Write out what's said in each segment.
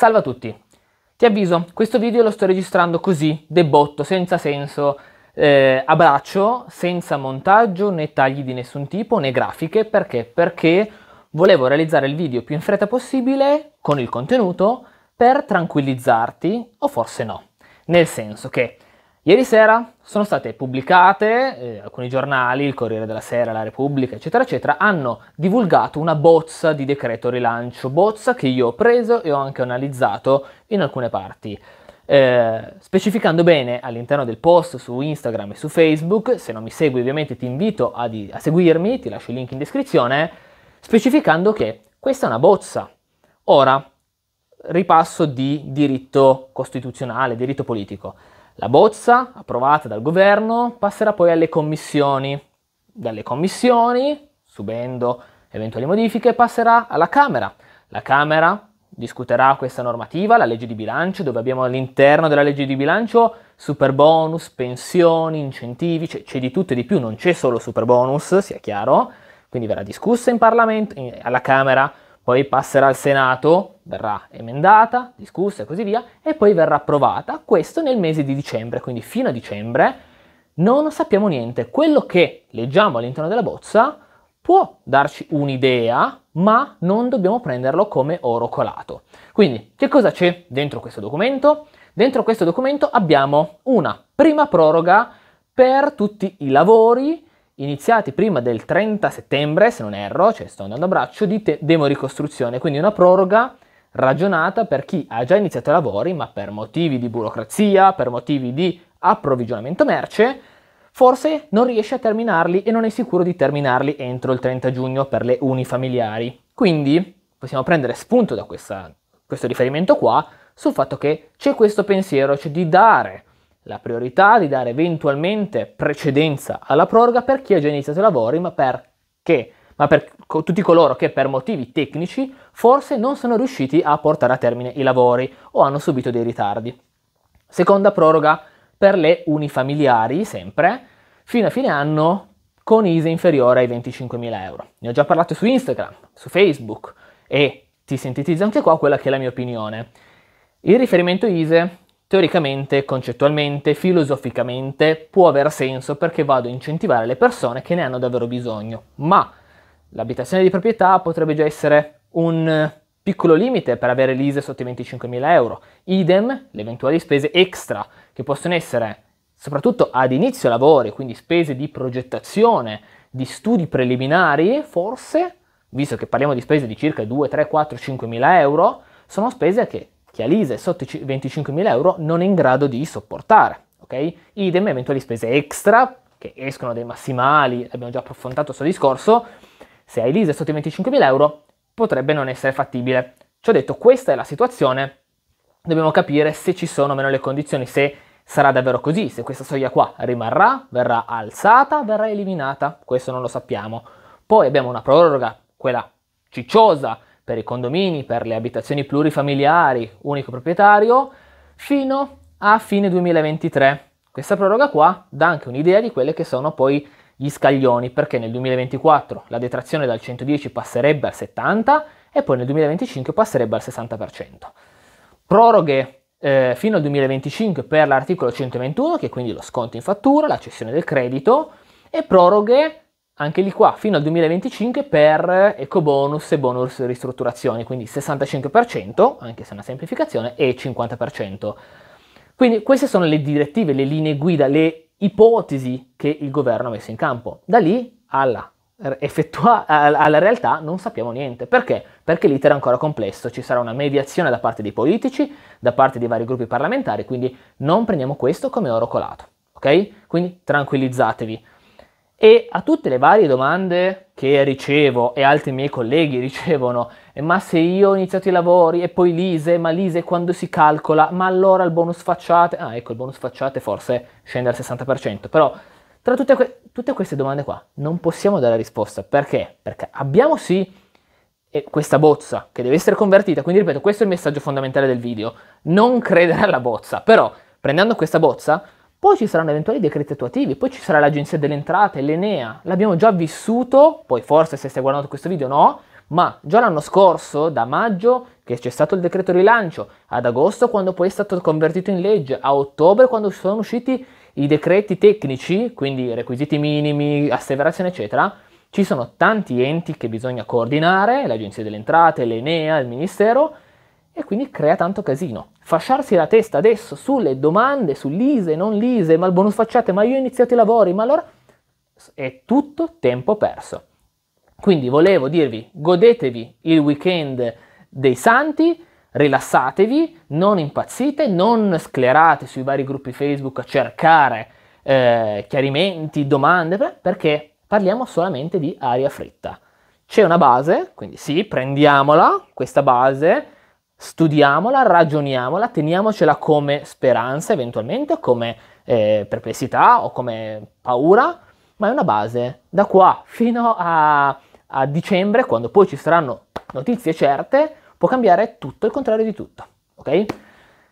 Salve a tutti! Ti avviso, questo video lo sto registrando così, debotto, senza senso, eh, a braccio, senza montaggio né tagli di nessun tipo né grafiche, perché? Perché volevo realizzare il video più in fretta possibile con il contenuto per tranquillizzarti o forse no. Nel senso che Ieri sera sono state pubblicate, eh, alcuni giornali, il Corriere della Sera, la Repubblica, eccetera, eccetera, hanno divulgato una bozza di decreto rilancio, bozza che io ho preso e ho anche analizzato in alcune parti. Eh, specificando bene all'interno del post su Instagram e su Facebook, se non mi segui ovviamente ti invito a, di, a seguirmi, ti lascio il link in descrizione, specificando che questa è una bozza. Ora, ripasso di diritto costituzionale, diritto politico. La bozza, approvata dal governo, passerà poi alle commissioni. Dalle commissioni, subendo eventuali modifiche, passerà alla Camera. La Camera discuterà questa normativa, la legge di bilancio, dove abbiamo all'interno della legge di bilancio super bonus, pensioni, incentivi, c'è, c'è di tutto e di più, non c'è solo super bonus, sia chiaro. Quindi verrà discussa in Parlamento, in, alla Camera, poi passerà al Senato, verrà emendata, discussa e così via, e poi verrà approvata, questo nel mese di dicembre, quindi fino a dicembre non sappiamo niente. Quello che leggiamo all'interno della bozza può darci un'idea, ma non dobbiamo prenderlo come oro colato. Quindi, che cosa c'è dentro questo documento? Dentro questo documento abbiamo una prima proroga per tutti i lavori iniziati prima del 30 settembre, se non erro, cioè sto andando a braccio, di te- demoricostruzione, quindi una proroga ragionata per chi ha già iniziato i lavori, ma per motivi di burocrazia, per motivi di approvvigionamento merce, forse non riesce a terminarli e non è sicuro di terminarli entro il 30 giugno per le unifamiliari. Quindi possiamo prendere spunto da questa, questo riferimento qua sul fatto che c'è questo pensiero, cioè di dare la priorità di dare eventualmente precedenza alla proroga per chi ha già iniziato i lavori, ma perché? ma per tutti coloro che per motivi tecnici forse non sono riusciti a portare a termine i lavori o hanno subito dei ritardi. Seconda proroga per le unifamiliari, sempre, fino a fine anno con ISE inferiore ai 25.000 euro. Ne ho già parlato su Instagram, su Facebook e ti sintetizzo anche qua quella che è la mia opinione. Il riferimento ISE teoricamente, concettualmente, filosoficamente può aver senso perché vado a incentivare le persone che ne hanno davvero bisogno, ma l'abitazione di proprietà potrebbe già essere un piccolo limite per avere l'ISE sotto i 25.000 euro, idem le eventuali spese extra che possono essere soprattutto ad inizio lavori, quindi spese di progettazione, di studi preliminari, forse, visto che parliamo di spese di circa 2, 3, 4, 5.000 euro, sono spese che che Alise è sotto i 25.000 euro non è in grado di sopportare. Okay? Idem eventuali spese extra che escono dai massimali, abbiamo già approfondato questo discorso, se Elisa è sotto i 25.000 euro potrebbe non essere fattibile. Ciò detto, questa è la situazione, dobbiamo capire se ci sono o meno le condizioni, se sarà davvero così, se questa soglia qua rimarrà, verrà alzata, verrà eliminata, questo non lo sappiamo. Poi abbiamo una proroga, quella cicciosa, per i condomini, per le abitazioni plurifamiliari, unico proprietario, fino a fine 2023. Questa proroga qua dà anche un'idea di quelle che sono poi gli scaglioni, perché nel 2024 la detrazione dal 110 passerebbe al 70 e poi nel 2025 passerebbe al 60%. Proroghe eh, fino al 2025 per l'articolo 121, che è quindi lo sconto in fattura, la cessione del credito, e proroghe anche lì qua fino al 2025 per ecobonus e bonus ristrutturazione, quindi 65%, anche se è una semplificazione, e 50%. Quindi queste sono le direttive, le linee guida, le ipotesi che il governo ha messo in campo. Da lì alla, effettua- alla realtà non sappiamo niente. Perché? Perché l'iter è ancora complesso, ci sarà una mediazione da parte dei politici, da parte dei vari gruppi parlamentari, quindi non prendiamo questo come oro colato. Ok? Quindi tranquillizzatevi. E a tutte le varie domande che ricevo e altri miei colleghi ricevono, eh, ma se io ho iniziato i lavori e poi l'ISE, ma l'ISE quando si calcola, ma allora il bonus facciate, ah ecco il bonus facciate forse scende al 60%, però tra tutte, que- tutte queste domande qua non possiamo dare risposta, perché? Perché abbiamo sì questa bozza che deve essere convertita, quindi ripeto questo è il messaggio fondamentale del video, non credere alla bozza, però prendendo questa bozza poi ci saranno eventuali decreti attuativi, poi ci sarà l'Agenzia delle Entrate, l'Enea. L'abbiamo già vissuto, poi forse se stai guardando questo video no, ma già l'anno scorso, da maggio, che c'è stato il decreto rilancio, ad agosto quando poi è stato convertito in legge, a ottobre quando sono usciti i decreti tecnici, quindi requisiti minimi, asseverazione eccetera, ci sono tanti enti che bisogna coordinare, l'Agenzia delle Entrate, l'Enea, il Ministero, e quindi crea tanto casino. Fasciarsi la testa adesso sulle domande, sull'ISE, non l'ISE, ma il bonus facciate, ma io ho iniziato i lavori, ma allora è tutto tempo perso. Quindi volevo dirvi, godetevi il weekend dei santi, rilassatevi, non impazzite, non sclerate sui vari gruppi Facebook a cercare eh, chiarimenti, domande, perché parliamo solamente di aria fritta. C'è una base, quindi sì, prendiamola, questa base, studiamola, ragioniamola, teniamocela come speranza eventualmente, come eh, perplessità o come paura, ma è una base. Da qua fino a, a dicembre, quando poi ci saranno notizie certe, può cambiare tutto il contrario di tutto. Ok?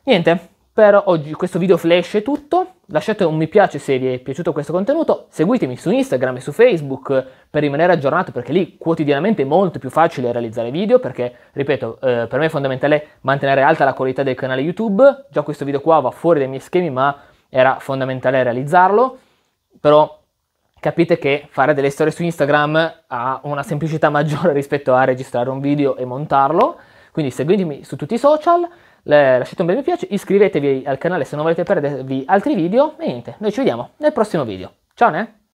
Niente, per oggi questo video flash è tutto, lasciate un mi piace se vi è piaciuto questo contenuto, seguitemi su Instagram e su Facebook eh, per rimanere aggiornato perché lì quotidianamente è molto più facile realizzare video perché, ripeto, eh, per me è fondamentale mantenere alta la qualità del canale YouTube, già questo video qua va fuori dai miei schemi ma era fondamentale realizzarlo, però capite che fare delle storie su Instagram ha una semplicità maggiore rispetto a registrare un video e montarlo, quindi seguitemi su tutti i social lasciate un bel mi piace, iscrivetevi al canale se non volete perdervi altri video e niente, noi ci vediamo nel prossimo video. Ciao ne!